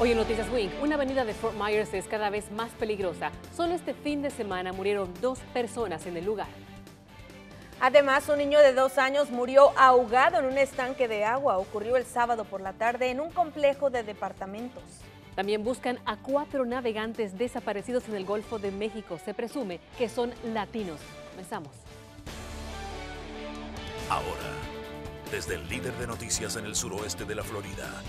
Hoy en Noticias Wing, una avenida de Fort Myers es cada vez más peligrosa. Solo este fin de semana murieron dos personas en el lugar. Además, un niño de dos años murió ahogado en un estanque de agua. Ocurrió el sábado por la tarde en un complejo de departamentos. También buscan a cuatro navegantes desaparecidos en el Golfo de México. Se presume que son latinos. Comenzamos. Ahora, desde el líder de noticias en el suroeste de la Florida,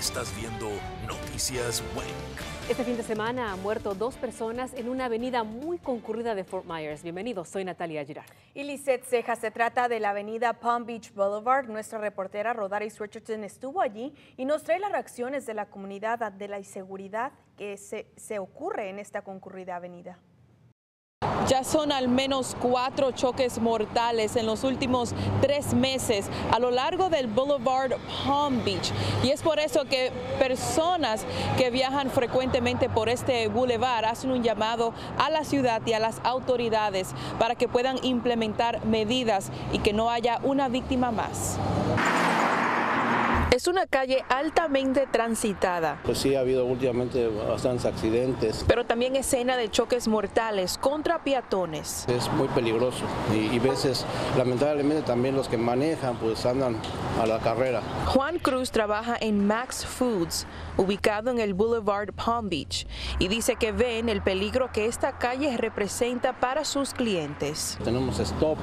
Estás viendo Noticias WEC. Este fin de semana han muerto dos personas en una avenida muy concurrida de Fort Myers. Bienvenidos, soy Natalia Girard. Y Lisette Ceja, se trata de la avenida Palm Beach Boulevard. Nuestra reportera Rodaris Richardson estuvo allí y nos trae las reacciones de la comunidad de la inseguridad que se ocurre en esta concurrida avenida. Ya son al menos cuatro choques mortales en los últimos tres meses a lo largo del Boulevard Palm Beach. Y es por eso que personas que viajan frecuentemente por este boulevard hacen un llamado a la ciudad y a las autoridades para que puedan implementar medidas y que no haya una víctima más. Es una calle altamente transitada. Pues sí, ha habido últimamente bastantes accidentes. Pero también escena de choques mortales contra peatones. Es muy peligroso y, veces, lamentablemente, también los que manejan pues andan a la carrera. Juan Cruz trabaja en Max Foods, ubicado en el Boulevard Palm Beach, y dice que ven el peligro que esta calle representa para sus clientes. Tenemos stop,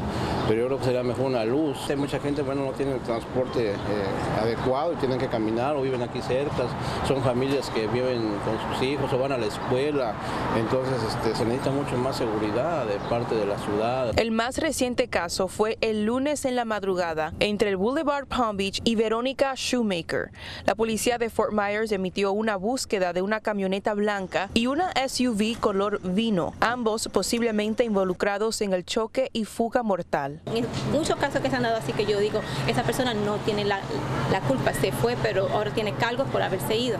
pero yo creo que sería mejor una luz. Hay mucha gente, bueno, no tiene el transporte eh, adecuado y tienen que caminar o viven aquí cerca, son familias que viven con sus hijos o van a la escuela, entonces este, se necesita mucho más seguridad de parte de la ciudad. El más reciente caso fue el lunes en la madrugada entre el Boulevard Palm Beach y Verónica Shoemaker. La policía de Fort Myers emitió una búsqueda de una camioneta blanca y una SUV color vino, ambos posiblemente involucrados en el choque y fuga mortal. En muchos casos que se han dado así que yo digo, esa persona no tiene la, la culpa se fue, pero ahora tiene cargos por haberse ido.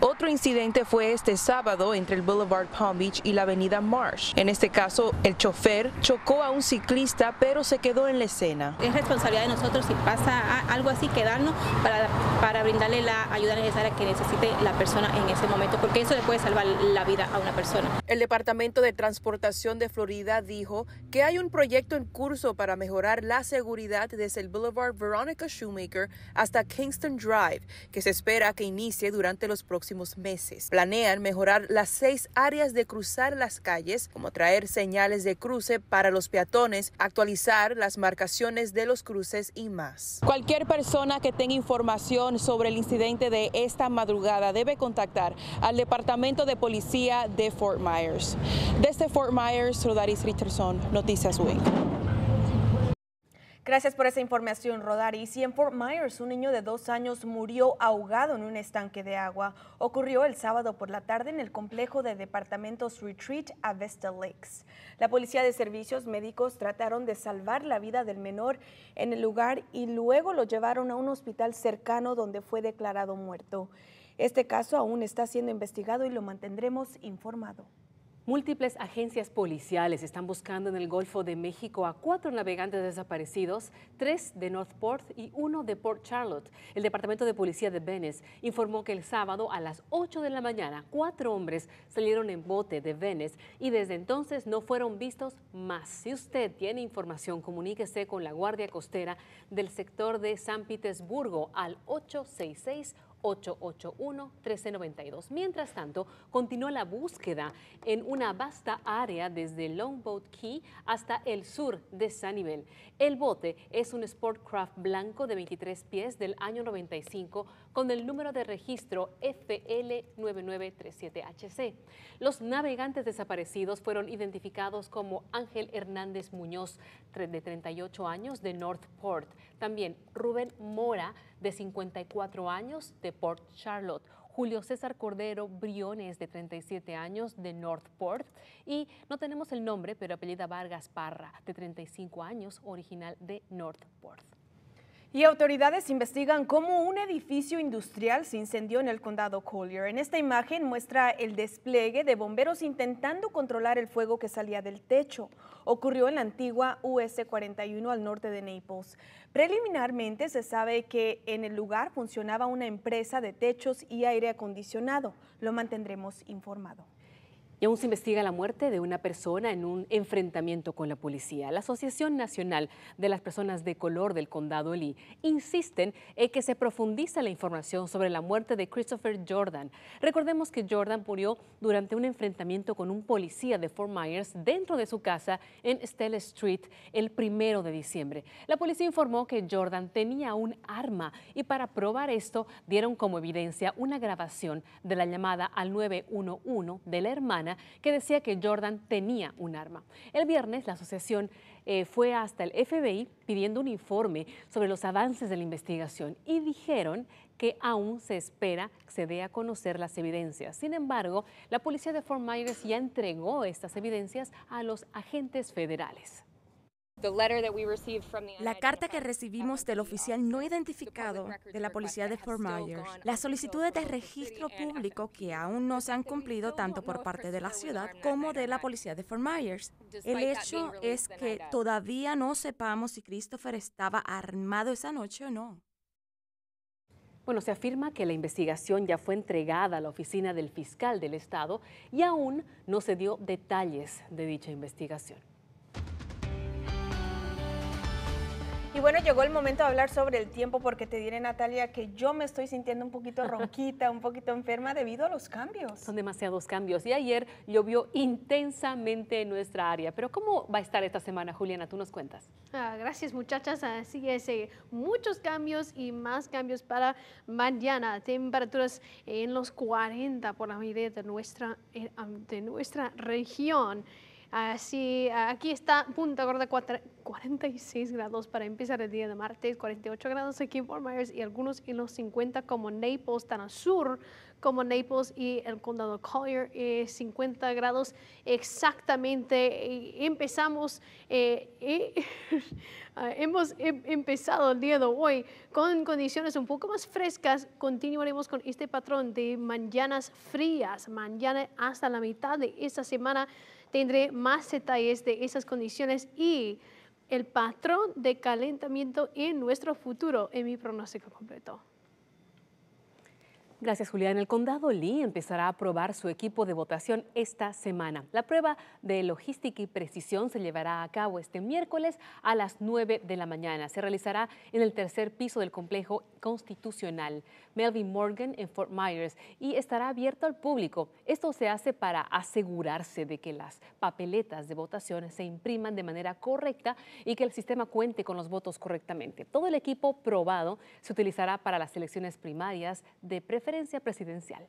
Otro incidente fue este sábado entre el Boulevard Palm Beach y la avenida Marsh. En este caso, el chofer chocó a un ciclista, pero se quedó en la escena. Es responsabilidad de nosotros si pasa algo así, quedarnos para, para brindarle la ayuda necesaria que necesite la persona en ese momento, porque eso le puede salvar la vida a una persona. El Departamento de Transportación de Florida dijo que hay un proyecto en curso para mejorar la seguridad desde el Boulevard Veronica Shoemaker hasta Kingston Drive, que se espera que inicie durante los próximos meses. Planean mejorar las seis áreas de cruzar las calles, como traer señales de cruce para los peatones, actualizar las marcaciones de los cruces y más. Cualquier persona que tenga información sobre el incidente de esta madrugada debe contactar al Departamento de Policía de Fort Myers. Desde Fort Myers, Rodaris Richardson, Noticias Wing. Gracias por esa información, Rodari. Y en Fort Myers, un niño de dos años murió ahogado en un estanque de agua. Ocurrió el sábado por la tarde en el complejo de departamentos Retreat a Vesta Lakes. La policía de servicios médicos trataron de salvar la vida del menor en el lugar y luego lo llevaron a un hospital cercano donde fue declarado muerto. Este caso aún está siendo investigado y lo mantendremos informado. Múltiples agencias policiales están buscando en el Golfo de México a cuatro navegantes desaparecidos, tres de Northport y uno de Port Charlotte. El Departamento de Policía de Venice informó que el sábado a las 8 de la mañana cuatro hombres salieron en bote de Venice y desde entonces no fueron vistos más. Si usted tiene información, comuníquese con la Guardia Costera del sector de San Petersburgo al 866 881-1392. Mientras tanto, continuó la búsqueda en una vasta área desde Longboat Key hasta el sur de Sanibel. El bote es un Sportcraft blanco de 23 pies del año 95 con el número de registro FL9937HC. Los navegantes desaparecidos fueron identificados como Ángel Hernández Muñoz, de 38 años, de Northport. También Rubén Mora, de 54 años, de Port Charlotte. Julio César Cordero Briones, de 37 años, de Northport. Y no tenemos el nombre, pero apellida Vargas Parra, de 35 años, original de Northport. Y autoridades investigan cómo un edificio industrial se incendió en el condado Collier. En esta imagen muestra el despliegue de bomberos intentando controlar el fuego que salía del techo. Ocurrió en la antigua US 41 al norte de Naples. Preliminarmente se sabe que en el lugar funcionaba una empresa de techos y aire acondicionado. Lo mantendremos informado. Y aún se investiga la muerte de una persona en un enfrentamiento con la policía. La Asociación Nacional de las Personas de Color del Condado Lee insisten en que se profundiza la información sobre la muerte de Christopher Jordan. Recordemos que Jordan murió durante un enfrentamiento con un policía de Fort Myers dentro de su casa en Stella Street el primero de diciembre. La policía informó que Jordan tenía un arma y para probar esto dieron como evidencia una grabación de la llamada al 911 de la hermana que decía que Jordan tenía un arma. El viernes la asociación eh, fue hasta el FBI pidiendo un informe sobre los avances de la investigación y dijeron que aún se espera que se dé a conocer las evidencias. Sin embargo, la policía de Fort Myers ya entregó estas evidencias a los agentes federales. La carta que recibimos del oficial no identificado de la policía de Fort Myers, las solicitudes de registro público que aún no se han cumplido tanto por parte de la ciudad como de la policía de Fort Myers. El hecho es que todavía no sepamos si Christopher estaba armado esa noche o no. Bueno, se afirma que la investigación ya fue entregada a la oficina del fiscal del estado y aún no se dio detalles de dicha investigación. Y bueno, llegó el momento de hablar sobre el tiempo porque te diré, Natalia, que yo me estoy sintiendo un poquito ronquita, un poquito enferma debido a los cambios. Son demasiados cambios y ayer llovió intensamente en nuestra área. Pero ¿cómo va a estar esta semana, Juliana? Tú nos cuentas. Ah, gracias, muchachas. Así es, eh, muchos cambios y más cambios para mañana. Temperaturas en los 40 por la medida nuestra, eh, de nuestra región. Así, aquí está Punta Gorda 46 grados para empezar el día de martes, 48 grados aquí en Fort y algunos en los 50 como Naples, tan al sur como Naples y el condado Collier, 50 eh, grados exactamente. Eh, empezamos, eh, ah, hemos em, empezado el día de hoy con condiciones un poco más frescas. Continuaremos con este patrón de mañanas frías, mañana hasta la mitad de esta semana. Tendré más detalles de esas condiciones y el patrón de calentamiento en nuestro futuro en mi pronóstico completo. Gracias, Julián. El condado Lee empezará a probar su equipo de votación esta semana. La prueba de logística y precisión se llevará a cabo este miércoles a las 9 de la mañana. Se realizará en el tercer piso del complejo constitucional Melvin Morgan en Fort Myers y estará abierto al público. Esto se hace para asegurarse de que las papeletas de votación se impriman de manera correcta y que el sistema cuente con los votos correctamente. Todo el equipo probado se utilizará para las elecciones primarias de preferencia presidencial.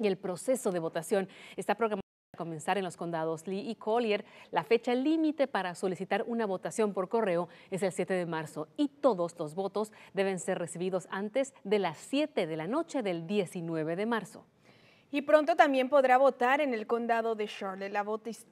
Y el proceso de votación está programado para comenzar en los condados Lee y Collier. La fecha límite para solicitar una votación por correo es el 7 de marzo y todos los votos deben ser recibidos antes de las 7 de la noche del 19 de marzo. Y pronto también podrá votar en el condado de Charlotte.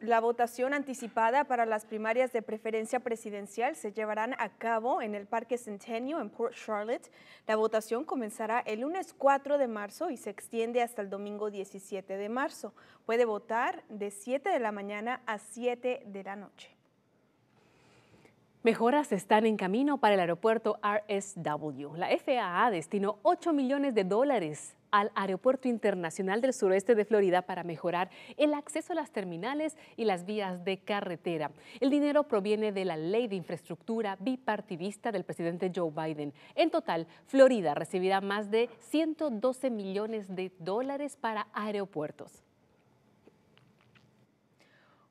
La, votación anticipada para las primarias de preferencia presidencial se llevarán a cabo en el Parque Centennial en Port Charlotte. La votación comenzará el lunes 4 de marzo y se extiende hasta el domingo 17 de marzo. Puede votar de 7 de la mañana a 7 de la noche. Mejoras están en camino para el aeropuerto RSW. La FAA destinó 8 millones de dólares al Aeropuerto Internacional del Suroeste de Florida para mejorar el acceso a las terminales y las vías de carretera. El dinero proviene de la Ley de Infraestructura bipartidista del presidente Joe Biden. En total, Florida recibirá más de 112 millones de dólares para aeropuertos.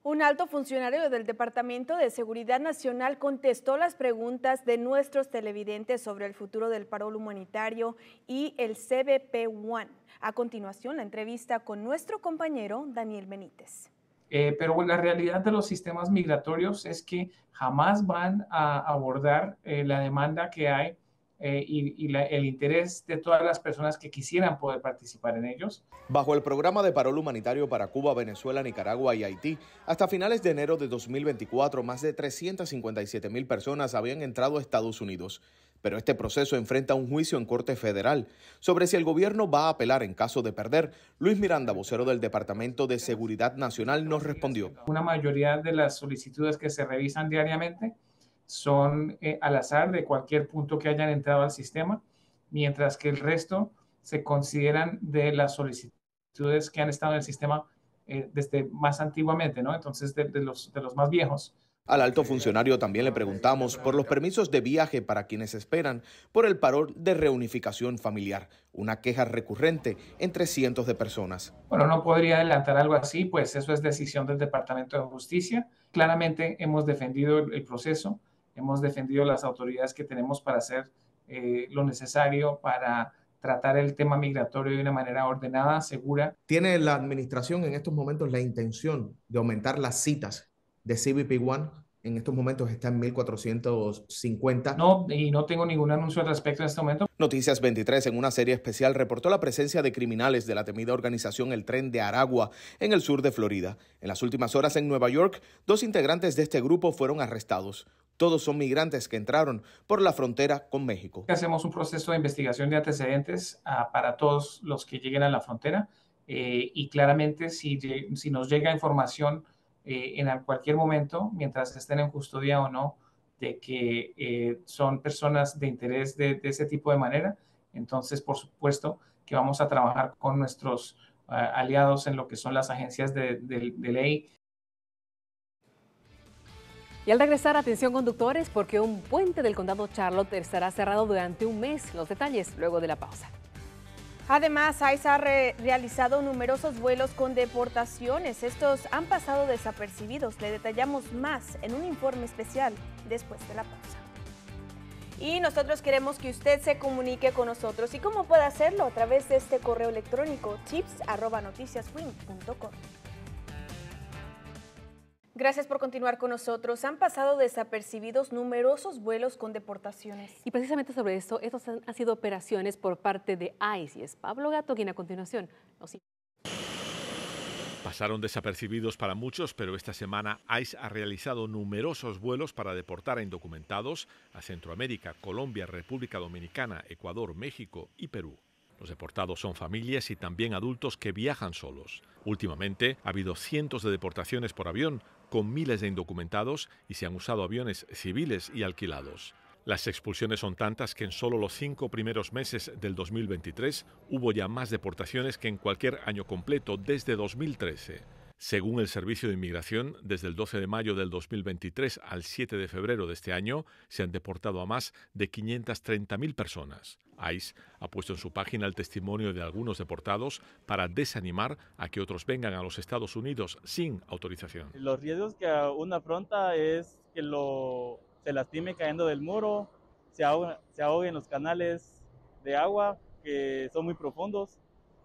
Un alto funcionario del Departamento de Seguridad Nacional contestó las preguntas de nuestros televidentes sobre el futuro del parol humanitario y el CBP-1. A continuación, la entrevista con nuestro compañero Daniel Benítez. Eh, pero la realidad de los sistemas migratorios es que jamás van a abordar eh, la demanda que hay eh, y, el interés de todas las personas que quisieran poder participar en ellos. Bajo el programa de parol humanitario para Cuba, Venezuela, Nicaragua y Haití, hasta finales de enero de 2024, más de 357 mil personas habían entrado a Estados Unidos. Pero este proceso enfrenta un juicio en Corte Federal sobre si el gobierno va a apelar en caso de perder. Luis Miranda, vocero del Departamento de Seguridad Nacional, nos respondió. Una mayoría de las solicitudes que se revisan diariamente son eh, al azar de cualquier punto que hayan entrado al sistema, mientras que el resto se consideran de las solicitudes que han estado en el sistema eh, desde más antiguamente, ¿no? Entonces, de, los, de los más viejos. Al alto funcionario también le preguntamos por los permisos de viaje para quienes esperan por el parol de reunificación familiar, una queja recurrente entre cientos de personas. Bueno, no podría adelantar algo así, pues eso es decisión del Departamento de Justicia. Claramente hemos defendido el proceso hemos defendido las autoridades que tenemos para hacer eh, lo necesario para tratar el tema migratorio de una manera ordenada, segura. ¿Tiene la administración en estos momentos la intención de aumentar las citas de CBP One? En estos momentos está en 1450. No, y no tengo ningún anuncio al respecto en este momento. Noticias 23 en una serie especial reportó la presencia de criminales de la temida organización El Tren de Aragua en el sur de Florida. En las últimas horas en Nueva York, dos integrantes de este grupo fueron arrestados. Todos son migrantes que entraron por la frontera con México. Hacemos un proceso de investigación de antecedentes ah, para todos los que lleguen a la frontera eh, y claramente si, nos llega información eh, en cualquier momento, mientras estén en custodia o no, de que eh, son personas de interés de, ese tipo de manera, entonces por supuesto que vamos a trabajar con nuestros ah, aliados en lo que son las agencias de ley y al regresar, atención conductores, porque un puente del condado Charlotte estará cerrado durante un mes. Los detalles luego de la pausa. Además, ICE ha realizado numerosos vuelos con deportaciones. Estos han pasado desapercibidos. Le detallamos más en un informe especial después de la pausa. Y nosotros queremos que usted se comunique con nosotros. ¿Y cómo puede hacerlo? A través de este correo electrónico chips.noticiaswing.com. Gracias por continuar con nosotros. Han pasado desapercibidos numerosos vuelos con deportaciones. Y precisamente sobre esto, estas han, sido operaciones por parte de ICE. Y es Pablo Gato quien a continuación Pasaron desapercibidos para muchos, pero esta semana ICE ha realizado numerosos vuelos para deportar a indocumentados a Centroamérica, Colombia, República Dominicana, Ecuador, México y Perú. Los deportados son familias y también adultos que viajan solos. Últimamente ha habido cientos de deportaciones por avión con miles de indocumentados y se han usado aviones civiles y alquilados. Las expulsiones son tantas que en solo los cinco primeros meses del 2023 hubo ya más deportaciones que en cualquier año completo desde 2013. Según el Servicio de Inmigración, desde el 12 de mayo del 2023 al 7 de febrero de este año, se han deportado a más de 530.000 personas. ICE ha puesto en su página el testimonio de algunos deportados para desanimar a que otros vengan a los Estados Unidos sin autorización. Los riesgos que uno afronta es que lo, se lastime cayendo del muro, se ahogue en los canales de agua que son muy profundos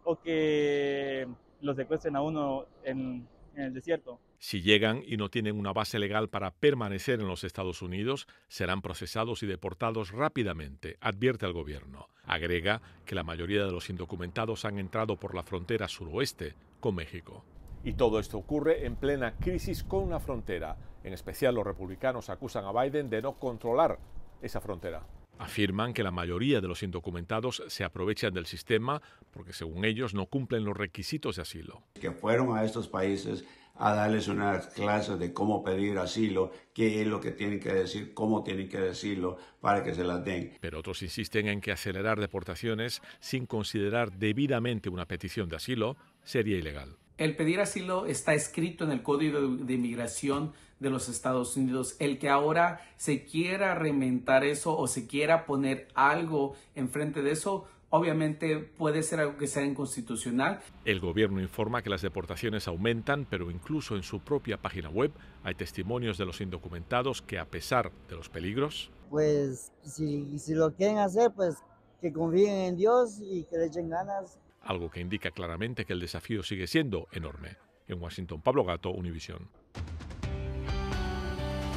o que los secuestren a uno en el desierto. Si llegan y no tienen una base legal para permanecer en los Estados Unidos, serán procesados y deportados rápidamente, advierte el gobierno. Agrega que la mayoría de los indocumentados han entrado por la frontera suroeste con México. Y todo esto ocurre en plena crisis con una frontera. En especial los republicanos acusan a Biden de no controlar esa frontera. Afirman que la mayoría de los indocumentados se aprovechan del sistema porque según ellos no cumplen los requisitos de asilo. Que fueron a estos países a darles una clase de cómo pedir asilo, qué es lo que tienen que decir, cómo tienen que decirlo para que se las den. Pero otros insisten en que acelerar deportaciones sin considerar debidamente una petición de asilo sería ilegal. El pedir asilo está escrito en el Código de Inmigración de los Estados Unidos. El que ahora se quiera reinventar eso o se quiera poner algo enfrente de eso, Obviamente puede ser algo que sea inconstitucional. El gobierno informa que las deportaciones aumentan, pero incluso en su propia página web hay testimonios de los indocumentados que a pesar de los peligros... Pues si, lo quieren hacer, pues que confíen en Dios y que le echen ganas. Algo que indica claramente que el desafío sigue siendo enorme. En Washington, Pablo Gato, Univisión.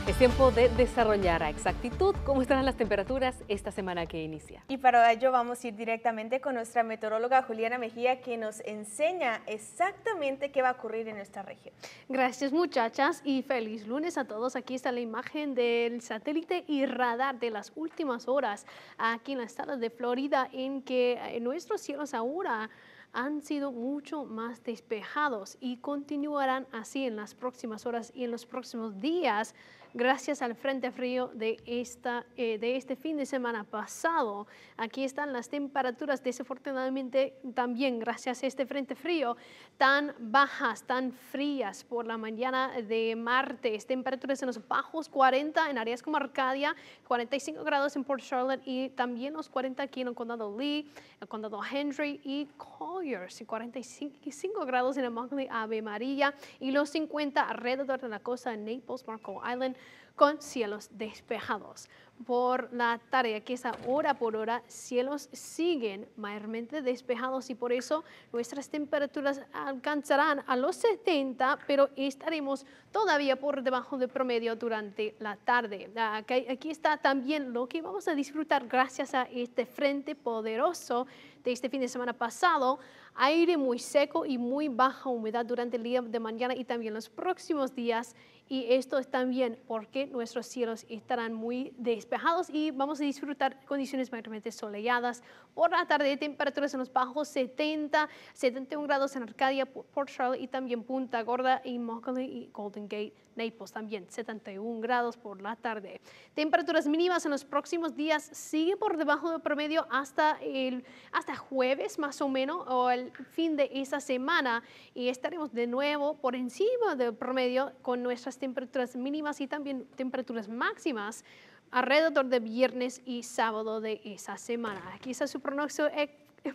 Es tiempo de desarrollar a exactitud cómo estarán las temperaturas esta semana que inicia. Y para ello vamos a ir directamente con nuestra meteoróloga Juliana Mejía, que nos enseña exactamente qué va a ocurrir en esta región. Gracias muchachas y feliz lunes a todos. Aquí está la imagen del satélite y radar de las últimas horas aquí en la estado de Florida, en que eh, nuestros cielos ahora han sido mucho más despejados y continuarán así en las próximas horas y en los próximos días gracias al Frente Frío de, esta, eh, de este fin de semana pasado. Aquí están las temperaturas, desafortunadamente también gracias a este Frente Frío, tan bajas, tan frías por la mañana de martes. Temperaturas en los bajos 40 en áreas como Arcadia, 45 grados en Port Charlotte y también los 40 aquí en el condado Lee, el condado Henry y Colliers, y 45 grados en el Ave María y los 50 alrededor de la costa de Naples, Marco Island, con cielos despejados por la tarde, que es hora por hora, cielos siguen mayormente despejados y por eso nuestras temperaturas alcanzarán a los 70, pero estaremos todavía por debajo del promedio durante la tarde. Aquí está también lo que vamos a disfrutar gracias a este frente poderoso de este fin de semana pasado, aire muy seco y muy baja humedad durante el día de mañana y también los próximos días. Y esto es también porque nuestros cielos estarán muy despejados y vamos a disfrutar condiciones mayormente soleadas. Por la tarde, temperaturas en los bajos 70, 71 grados en Arcadia, Port Charlotte y también Punta Gorda y Immokalee y Golden Gate, Naples también 71 grados por la tarde. Temperaturas mínimas en los próximos días sigue por debajo del promedio hasta el hasta jueves más o menos o el fin de esa semana y estaremos de nuevo por encima del promedio con nuestras temperaturas mínimas y también temperaturas máximas alrededor de viernes y sábado de esa semana. Aquí está su pronóstico,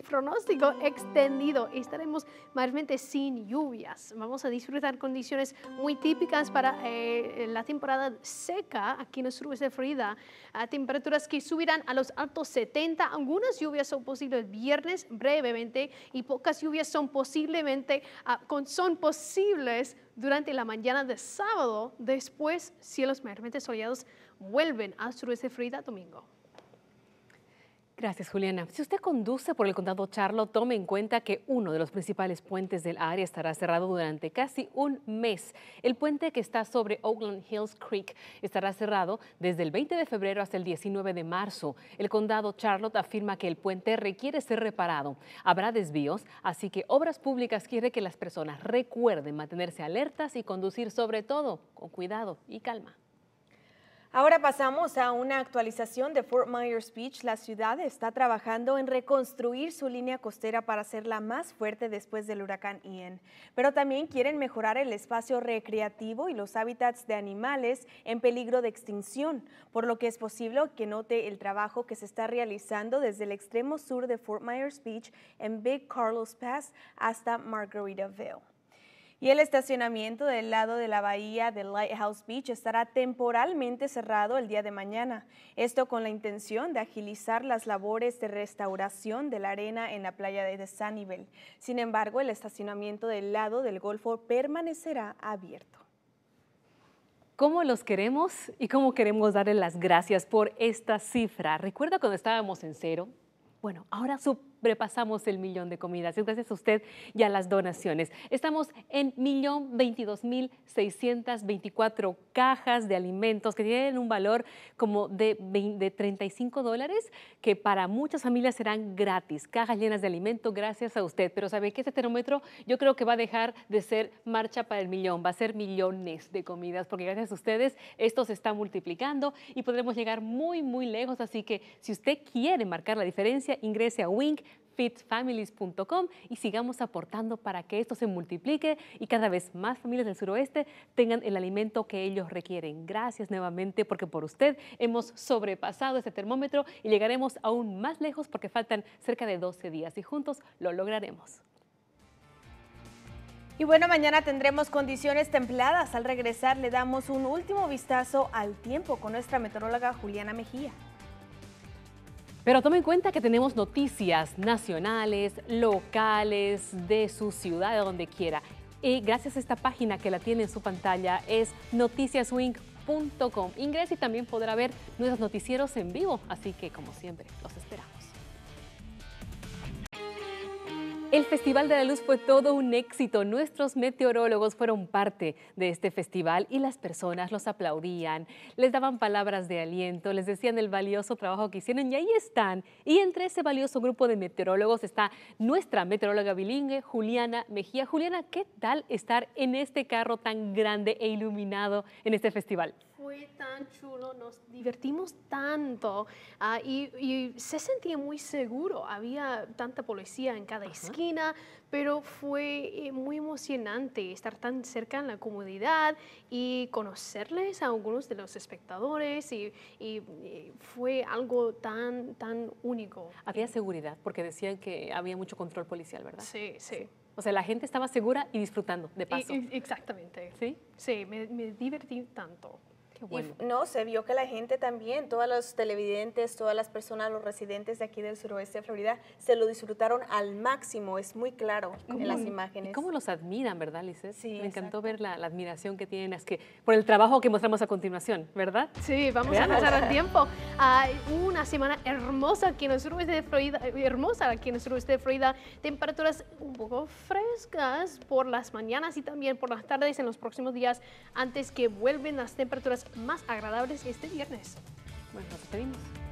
pronóstico extendido. Estaremos mayormente sin lluvias. Vamos a disfrutar condiciones muy típicas para eh, la temporada seca aquí en el sur de Florida. A ah, temperaturas que subirán a los altos 70. Algunas lluvias son posibles el viernes brevemente y pocas lluvias son posiblemente ah, con son posibles durante la mañana de sábado. Después cielos mayormente soleados vuelven a ese Frida Domingo. Gracias, Juliana. Si usted conduce por el condado Charlotte, tome en cuenta que uno de los principales puentes del área estará cerrado durante casi un mes. El puente que está sobre Oakland Hills Creek estará cerrado desde el 20 de febrero hasta el 19 de marzo. El condado Charlotte afirma que el puente requiere ser reparado. Habrá desvíos, así que Obras Públicas quiere que las personas recuerden mantenerse alertas y conducir sobre todo con cuidado y calma. Ahora pasamos a una actualización de Fort Myers Beach. La ciudad está trabajando en reconstruir su línea costera para hacerla más fuerte después del huracán Ian, pero también quieren mejorar el espacio recreativo y los hábitats de animales en peligro de extinción, por lo que es posible que note el trabajo que se está realizando desde el extremo sur de Fort Myers Beach en Big Carlos Pass hasta Margaritaville. Y el estacionamiento del lado de la bahía de Lighthouse Beach estará temporalmente cerrado el día de mañana. Esto con la intención de agilizar las labores de restauración de la arena en la playa de Sanibel. Sin embargo, el estacionamiento del lado del Golfo permanecerá abierto. ¿Cómo los queremos y cómo queremos darle las gracias por esta cifra? Recuerda cuando estábamos en cero. Bueno, ahora su ...prepasamos el millón de comidas. gracias a usted y a las donaciones. Estamos en 1.022.624 cajas de alimentos que tienen un valor como de, de 35 dólares, que para muchas familias serán gratis. Cajas llenas de alimento gracias a usted. Pero sabe que este termómetro yo creo que va a dejar de ser marcha para el millón, va a ser millones de comidas, porque gracias a ustedes esto se está multiplicando y podremos llegar muy, muy lejos. Así que si usted quiere marcar la diferencia, ingrese a Wink fitfamilies.com y sigamos aportando para que esto se multiplique y cada vez más familias del suroeste tengan el alimento que ellos requieren. Gracias nuevamente porque por usted hemos sobrepasado este termómetro y llegaremos aún más lejos porque faltan cerca de 12 días y juntos lo lograremos. Y bueno, mañana tendremos condiciones templadas. Al regresar le damos un último vistazo al tiempo con nuestra meteoróloga Juliana Mejía. Pero tome en cuenta que tenemos noticias nacionales, locales, de su ciudad, de donde quiera. Y gracias a esta página que la tiene en su pantalla es noticiaswing.com. Ingrese y también podrá ver nuestros noticieros en vivo. Así que, como siempre, los esperamos. El Festival de la Luz fue todo un éxito. Nuestros meteorólogos fueron parte de este festival y las personas los aplaudían, les daban palabras de aliento, les decían el valioso trabajo que hicieron y ahí están. Y entre ese valioso grupo de meteorólogos está nuestra meteoróloga bilingüe, Juliana Mejía. Juliana, ¿qué tal estar en este carro tan grande e iluminado en este festival? fue tan chulo, nos divertimos tanto ah, y, se sentía muy seguro. Había tanta policía en cada esquina, pero fue eh, muy emocionante estar tan cerca en la comunidad y conocerles a algunos de los espectadores y, eh, fue algo tan, tan único. Había eh, seguridad, porque decían que había mucho control policial, ¿verdad? sí. sí. O sea, la gente estaba segura y disfrutando, de paso. Exactamente. ¿Sí? Sí, me, me divertí tanto no, se vio que la gente también, todos los televidentes, todas las personas, los residentes de aquí del suroeste de Florida, se lo disfrutaron al máximo, es muy claro en las imágenes. ¿Cómo los admiran, verdad, Lizeth? Sí, Me encantó ver la, admiración que tienen es que, por el trabajo que mostramos a continuación, ¿verdad? Sí, vamos a pasar al tiempo. Hay una semana hermosa aquí en el suroeste de Florida, eh, hermosa aquí en el suroeste de Florida, temperaturas un poco frescas por las mañanas y también por las tardes en los próximos días antes que vuelven las temperaturas más agradables este viernes. Bueno, nos despedimos.